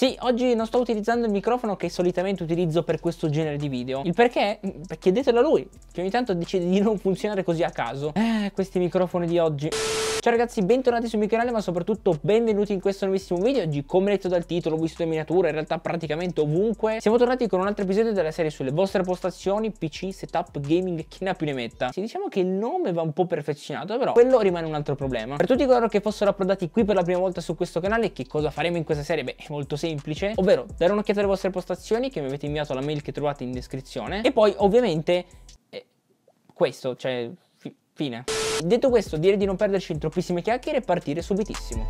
Sì, oggi non sto utilizzando il microfono che solitamente utilizzo per questo genere di video. Il perché? Mm, chiedetelo a lui, che ogni tanto decide di non funzionare così a caso. Eh, questi microfoni di oggi. Ciao ragazzi, bentornati sul mio canale, ma soprattutto benvenuti in questo nuovissimo video. Oggi, come letto dal titolo, ho visto le miniature, in realtà praticamente ovunque. Siamo tornati con un altro episodio della serie sulle vostre postazioni, PC, setup, gaming, chi ne ha più ne metta. Sì, diciamo che il nome va un po' perfezionato, però quello rimane un altro problema. Per tutti coloro che fossero approdati qui per la prima volta su questo canale, che cosa faremo in questa serie? Beh, è molto semplice semplice, ovvero dare un'occhiata alle vostre postazioni che mi avete inviato alla mail che trovate in descrizione e poi ovviamente eh, questo, cioè fi fine. Detto questo direi di non perderci in troppissime chiacchiere e partire subitissimo.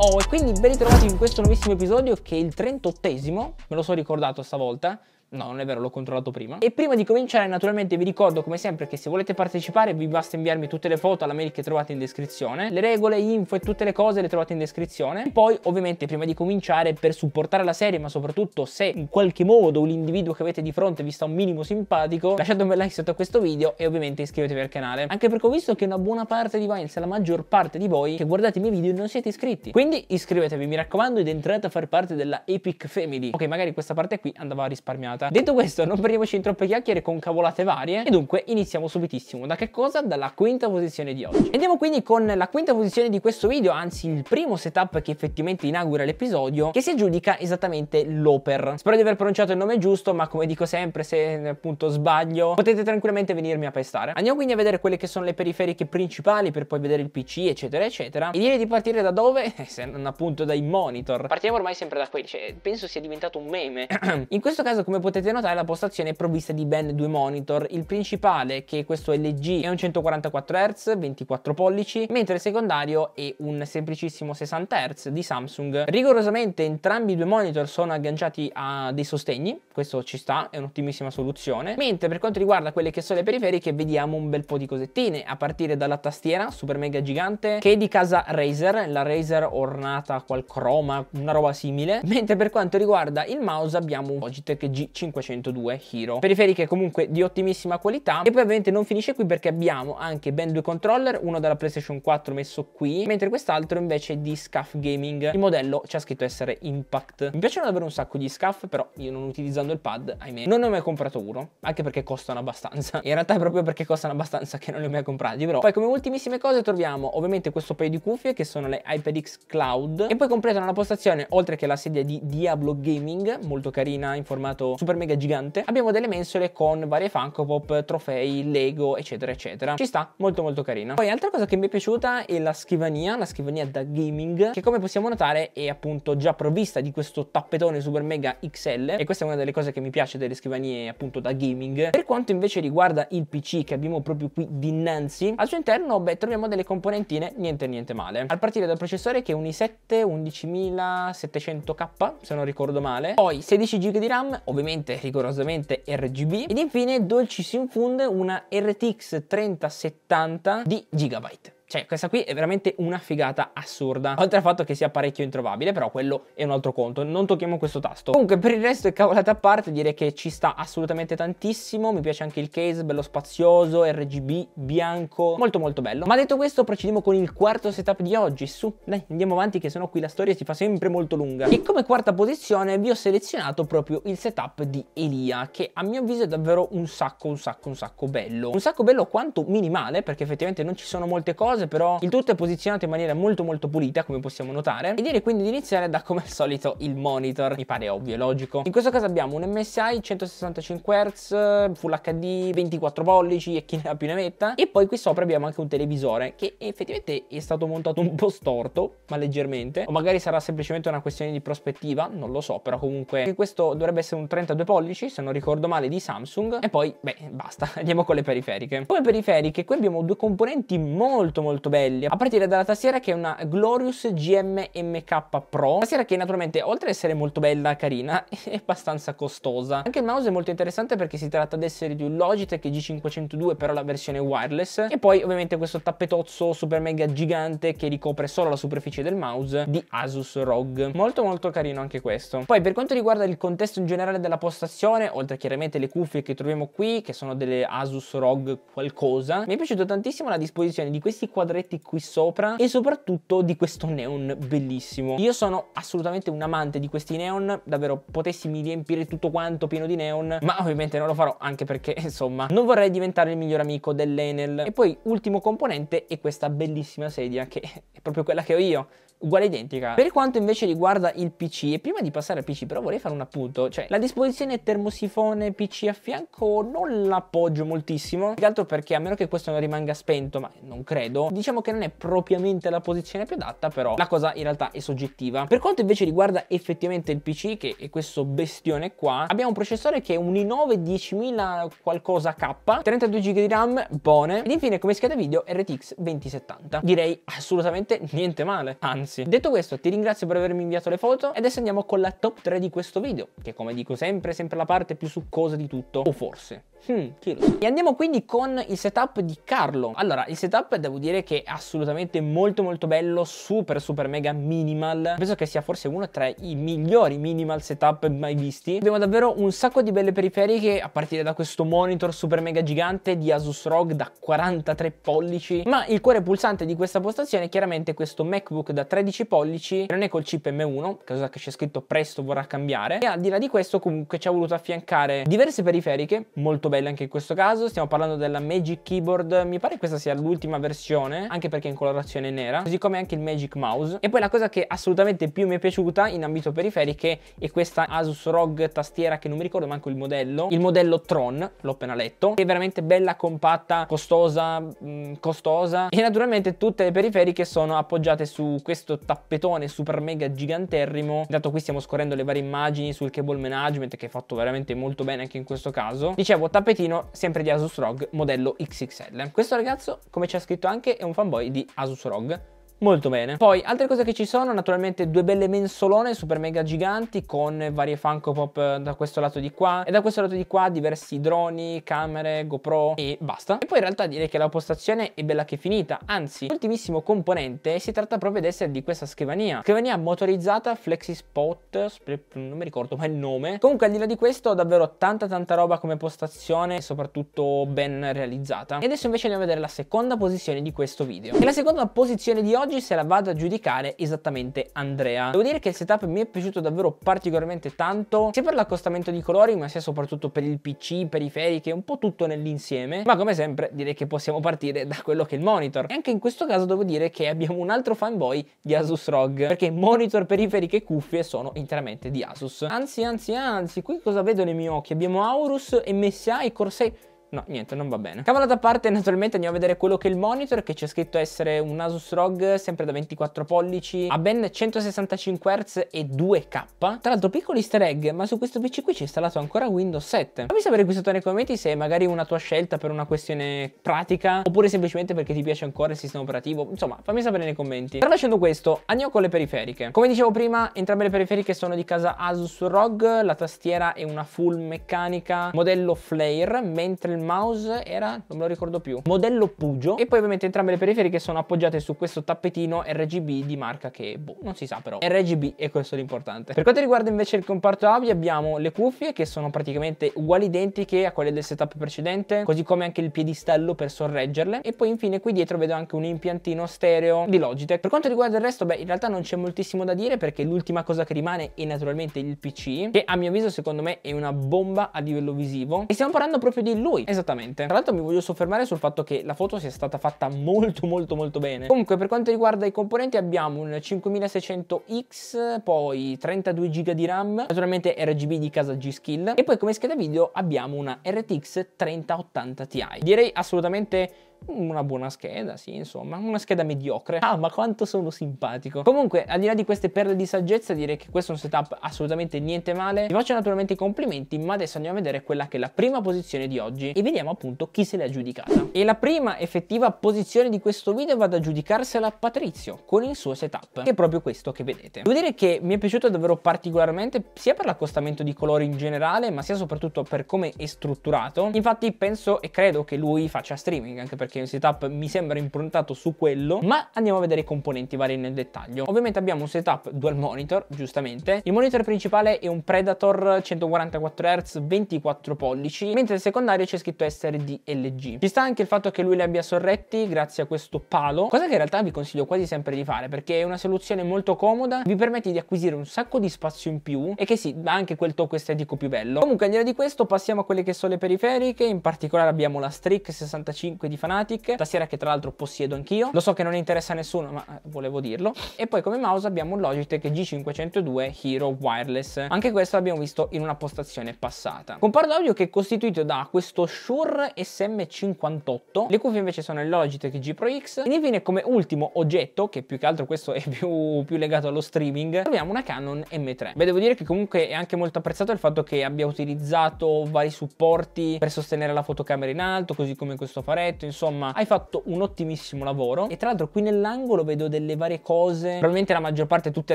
Oh, e quindi ben ritrovati in questo nuovissimo episodio che è il 38esimo, me lo so ricordato stavolta, No, non è vero, l'ho controllato prima. E prima di cominciare, naturalmente, vi ricordo come sempre che se volete partecipare vi basta inviarmi tutte le foto alla mail che trovate in descrizione. Le regole, info e tutte le cose le trovate in descrizione. E poi, ovviamente, prima di cominciare, per supportare la serie, ma soprattutto se in qualche modo l'individuo che avete di fronte vi sta un minimo simpatico, lasciate un bel like sotto questo video e ovviamente iscrivetevi al canale. Anche perché ho visto che una buona parte di Vines, la maggior parte di voi che guardate i miei video non siete iscritti. Quindi iscrivetevi, mi raccomando, ed entrate a far parte della Epic Family. Ok, magari questa parte qui andava risparmiata puntata. Detto questo, non perdiamoci in troppe chiacchiere con cavolate varie e dunque iniziamo subitissimo. Da che cosa? Dalla quinta posizione di oggi. Andiamo quindi con la quinta posizione di questo video, anzi il primo setup che effettivamente inaugura l'episodio, che si aggiudica esattamente l'Oper. Spero di aver pronunciato il nome giusto, ma come dico sempre, se appunto sbaglio, potete tranquillamente venirmi a pestare. Andiamo quindi a vedere quelle che sono le periferiche principali per poi vedere il PC, eccetera, eccetera. E direi di partire da dove? se non appunto dai monitor. Partiamo ormai sempre da qui, cioè penso sia diventato un meme. In questo caso, come potete potete notare la postazione è provvista di ben due monitor, il principale che è questo LG è un 144 Hz, 24 pollici, mentre il secondario è un semplicissimo 60 Hz di Samsung. Rigorosamente entrambi i due monitor sono agganciati a dei sostegni, questo ci sta, è un'ottimissima soluzione, mentre per quanto riguarda quelle che sono le periferiche vediamo un bel po' di cosettine, a partire dalla tastiera super mega gigante che è di casa Razer, la Razer ornata qual croma, una roba simile, mentre per quanto riguarda il mouse abbiamo un Logitech G5 502 Hero. Periferiche comunque di ottimissima qualità e poi ovviamente non finisce qui perché abbiamo anche ben due controller, uno della PlayStation 4 messo qui, mentre quest'altro invece è di Scuff Gaming. Il modello ci ha scritto essere Impact. Mi piacciono davvero un sacco gli Scuff, però io non utilizzando il pad, ahimè, non ne ho mai comprato uno, anche perché costano abbastanza. In realtà è proprio perché costano abbastanza che non li ho mai comprati, però. Poi come ultimissime cose troviamo ovviamente questo paio di cuffie che sono le HyperX Cloud e poi completano la postazione oltre che la sedia di Diablo Gaming, molto carina in formato super super mega gigante, abbiamo delle mensole con varie Funko Pop, trofei, Lego, eccetera, eccetera. Ci sta, molto molto carina. Poi altra cosa che mi è piaciuta è la scrivania, la scrivania da gaming, che come possiamo notare è appunto già provvista di questo tappetone super mega XL e questa è una delle cose che mi piace delle scrivanie appunto da gaming. Per quanto invece riguarda il PC che abbiamo proprio qui dinanzi, al suo interno beh, troviamo delle componentine niente niente male. Al partire dal processore che è un i7 11700K se non ricordo male, poi 16 GB di RAM, ovviamente ovviamente rigorosamente RGB ed infine Dolci si infonde una RTX 3070 di Gigabyte. Cioè, questa qui è veramente una figata assurda. Oltre al fatto che sia parecchio introvabile, però quello è un altro conto. Non tocchiamo questo tasto. Comunque, per il resto è cavolata a parte, direi che ci sta assolutamente tantissimo. Mi piace anche il case, bello spazioso, RGB, bianco, molto molto bello. Ma detto questo, procediamo con il quarto setup di oggi. Su, dai, andiamo avanti che sennò qui la storia si fa sempre molto lunga. E come quarta posizione vi ho selezionato proprio il setup di Elia, che a mio avviso è davvero un sacco, un sacco, un sacco bello. Un sacco bello quanto minimale, perché effettivamente non ci sono molte cose cose, però il tutto è posizionato in maniera molto molto pulita, come possiamo notare, e direi quindi di iniziare da come al solito il monitor, mi pare ovvio e logico. In questo caso abbiamo un MSI 165 Hz, Full HD, 24 pollici e chi ne ha più ne metta, e poi qui sopra abbiamo anche un televisore che effettivamente è stato montato un po' storto, ma leggermente, o magari sarà semplicemente una questione di prospettiva, non lo so, però comunque questo dovrebbe essere un 32 pollici, se non ricordo male, di Samsung, e poi, beh, basta, andiamo con le periferiche. Come periferiche qui abbiamo due componenti molto molto molto belli a partire dalla tastiera che è una Glorious GM MK Pro tastiera che naturalmente oltre ad essere molto bella carina è abbastanza costosa anche il mouse è molto interessante perché si tratta ad essere di un Logitech G502 però la versione wireless e poi ovviamente questo tappetozzo super mega gigante che ricopre solo la superficie del mouse di Asus ROG molto molto carino anche questo poi per quanto riguarda il contesto in generale della postazione oltre chiaramente le cuffie che troviamo qui che sono delle Asus ROG qualcosa mi è piaciuta tantissimo la disposizione di questi quattro quadretti qui sopra e soprattutto di questo neon bellissimo. Io sono assolutamente un amante di questi neon, davvero potessi mi riempire tutto quanto pieno di neon, ma ovviamente non lo farò anche perché insomma non vorrei diventare il miglior amico dell'Enel. E poi ultimo componente è questa bellissima sedia che è proprio quella che ho io uguale identica. Per quanto invece riguarda il PC, e prima di passare al PC però vorrei fare un appunto, cioè la disposizione termosifone PC a fianco non l'appoggio moltissimo, più che altro perché a meno che questo non rimanga spento, ma non credo, diciamo che non è propriamente la posizione più adatta, però la cosa in realtà è soggettiva. Per quanto invece riguarda effettivamente il PC, che è questo bestione qua, abbiamo un processore che è un i9 10000 qualcosa K, 32 GB di RAM, buone, ed infine come scheda video RTX 2070. Direi assolutamente niente male, anzi anzi. Detto questo, ti ringrazio per avermi inviato le foto e adesso andiamo con la top 3 di questo video, che come dico sempre, è sempre la parte più succosa di tutto, o forse. Hmm, chi lo sa. E andiamo quindi con il setup di Carlo. Allora, il setup devo dire che è assolutamente molto molto bello, super super mega minimal. Penso che sia forse uno tra i migliori minimal setup mai visti. Abbiamo davvero un sacco di belle periferiche, a partire da questo monitor super mega gigante di Asus ROG da 43 pollici. Ma il cuore pulsante di questa postazione è chiaramente questo MacBook da 3 13 pollici, non è col chip M1, cosa che c'è scritto presto vorrà cambiare, e al di là di questo comunque ci ha voluto affiancare diverse periferiche, molto belle anche in questo caso, stiamo parlando della Magic Keyboard, mi pare questa sia l'ultima versione, anche perché è in colorazione nera, così come anche il Magic Mouse, e poi la cosa che assolutamente più mi è piaciuta in ambito periferiche è questa Asus ROG tastiera che non mi ricordo manco il modello, il modello Tron, l'ho appena letto, che è veramente bella, compatta, costosa, mh, mm, costosa, e naturalmente tutte le periferiche sono appoggiate su questo questo tappetone super mega giganterrimo dato qui stiamo scorrendo le varie immagini sul cable management che è fatto veramente molto bene anche in questo caso dicevo tappetino sempre di Asus ROG modello XXL questo ragazzo come c'è scritto anche è un fanboy di Asus ROG molto bene. Poi altre cose che ci sono, naturalmente due belle mensolone super mega giganti con varie Funko Pop eh, da questo lato di qua e da questo lato di qua diversi droni, camere, GoPro e basta. E poi in realtà direi che la postazione è bella che finita, anzi l'ultimissimo componente si tratta proprio di essere di questa scrivania. Scrivania motorizzata FlexiSpot, non mi ricordo mai il nome. Comunque al di là di questo ho davvero tanta tanta roba come postazione e soprattutto ben realizzata. E adesso invece andiamo a vedere la seconda posizione di questo video. E la seconda posizione di oggi oggi se la vado a giudicare esattamente Andrea. Devo dire che il setup mi è piaciuto davvero particolarmente tanto, sia per l'accostamento di colori, ma sia soprattutto per il PC, periferiche, un po' tutto nell'insieme. Ma come sempre direi che possiamo partire da quello che è il monitor. E anche in questo caso devo dire che abbiamo un altro fanboy di Asus ROG, perché monitor, periferiche e cuffie sono interamente di Asus. Anzi, anzi, anzi, qui cosa vedo nei miei occhi? Abbiamo Aorus, MSI, Corsair No, niente, non va bene. Cavolo da parte, naturalmente andiamo a vedere quello che è il monitor, che c'è scritto essere un Asus ROG, sempre da 24 pollici, a ben 165 Hz e 2K. Tra l'altro, piccolo easter egg, ma su questo PC qui c'è installato ancora Windows 7. Fammi sapere qui sotto nei commenti se è magari una tua scelta per una questione pratica, oppure semplicemente perché ti piace ancora il sistema operativo. Insomma, fammi sapere nei commenti. Tralasciando questo, andiamo con le periferiche. Come dicevo prima, entrambe le periferiche sono di casa Asus ROG, la tastiera è una full meccanica modello Flare, mentre il mouse era, non me lo ricordo più, modello Pugio e poi ovviamente entrambe le periferiche sono appoggiate su questo tappetino RGB di marca che, boh, non si sa però, RGB è questo l'importante. Per quanto riguarda invece il comparto audio abbiamo le cuffie che sono praticamente uguali identiche a quelle del setup precedente, così come anche il piedistello per sorreggerle e poi infine qui dietro vedo anche un impiantino stereo di Logitech. Per quanto riguarda il resto, beh, in realtà non c'è moltissimo da dire perché l'ultima cosa che rimane è naturalmente il PC, che a mio avviso secondo me è una bomba a livello visivo e stiamo parlando proprio di lui, Esattamente. Tra l'altro mi voglio soffermare sul fatto che la foto sia stata fatta molto molto molto bene. Comunque per quanto riguarda i componenti abbiamo un 5600X, poi 32 GB di RAM, naturalmente RGB di casa G-Skill e poi come scheda video abbiamo una RTX 3080 Ti. Direi assolutamente una buona scheda, sì, insomma, una scheda mediocre. Ah, ma quanto sono simpatico. Comunque, al di là di queste perle di saggezza, direi che questo è un setup assolutamente niente male. Vi faccio naturalmente i complimenti, ma adesso andiamo a vedere quella che è la prima posizione di oggi e vediamo appunto chi se l'ha giudicata. E la prima effettiva posizione di questo video vado a giudicarsela Patrizio con il suo setup, che è proprio questo che vedete. Devo dire che mi è piaciuto davvero particolarmente sia per l'accostamento di colori in generale, ma sia soprattutto per come è strutturato. Infatti penso e credo che lui faccia streaming, anche perché perché il setup mi sembra improntato su quello, ma andiamo a vedere i componenti vari nel dettaglio. Ovviamente abbiamo un setup dual monitor, giustamente. Il monitor principale è un Predator 144 Hz 24 pollici, mentre il secondario c'è scritto SRD LG. Ci sta anche il fatto che lui li abbia sorretti grazie a questo palo, cosa che in realtà vi consiglio quasi sempre di fare perché è una soluzione molto comoda, vi permette di acquisire un sacco di spazio in più e che sì, dà anche quel tocco estetico più bello. Comunque al di là di questo passiamo a quelle che sono le periferiche, in particolare abbiamo la streak 65 di Fanat Fnatic, tastiera che tra l'altro possiedo anch'io. Lo so che non interessa a nessuno, ma eh, volevo dirlo. E poi come mouse abbiamo un Logitech G502 Hero Wireless. Anche questo l'abbiamo visto in una postazione passata. Con Comparto audio che è costituito da questo Shure SM58, le cuffie invece sono il Logitech G Pro X. Ed infine come ultimo oggetto, che più che altro questo è più, più legato allo streaming, troviamo una Canon M3. Beh, devo dire che comunque è anche molto apprezzato il fatto che abbia utilizzato vari supporti per sostenere la fotocamera in alto, così come questo faretto, insomma insomma hai fatto un ottimissimo lavoro e tra l'altro qui nell'angolo vedo delle varie cose probabilmente la maggior parte tutte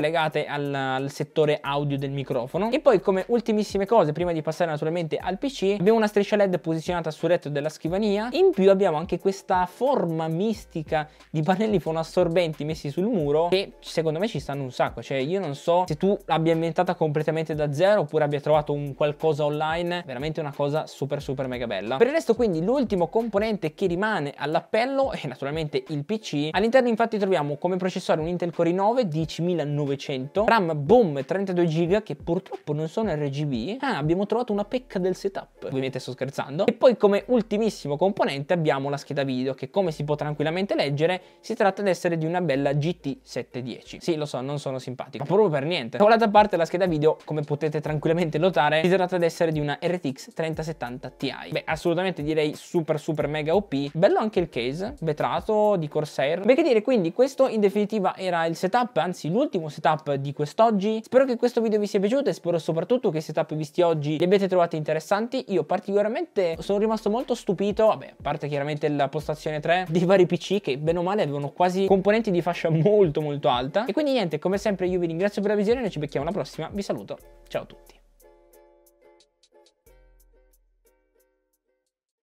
legate al, al settore audio del microfono e poi come ultimissime cose prima di passare naturalmente al PC abbiamo una striscia LED posizionata sul retto della scrivania in più abbiamo anche questa forma mistica di pannelli fonoassorbenti messi sul muro che secondo me ci stanno un sacco cioè io non so se tu l'abbia inventata completamente da zero oppure abbia trovato un qualcosa online veramente una cosa super super mega bella per il resto quindi l'ultimo componente che rimane rimane all'appello e naturalmente il PC. All'interno infatti troviamo come processore un Intel Core i9 10900, RAM boom 32 GB che purtroppo non sono RGB. Ah, abbiamo trovato una pecca del setup. Ovviamente sto scherzando. E poi come ultimissimo componente abbiamo la scheda video che come si può tranquillamente leggere si tratta di essere di una bella GT 710. Sì, lo so, non sono simpatico, ma proprio per niente. Con l'altra parte la scheda video, come potete tranquillamente notare, si tratta di essere di una RTX 3070 Ti. Beh, assolutamente direi super super mega OP. Bello Bello anche il case, vetrato di Corsair. Beh che dire, quindi questo in definitiva era il setup, anzi l'ultimo setup di quest'oggi. Spero che questo video vi sia piaciuto e spero soprattutto che i setup visti oggi li abbiate trovati interessanti. Io particolarmente sono rimasto molto stupito, vabbè, a parte chiaramente la postazione 3 dei vari PC che bene o male avevano quasi componenti di fascia molto molto alta. E quindi niente, come sempre io vi ringrazio per la visione, noi ci becchiamo alla prossima, vi saluto, ciao a tutti.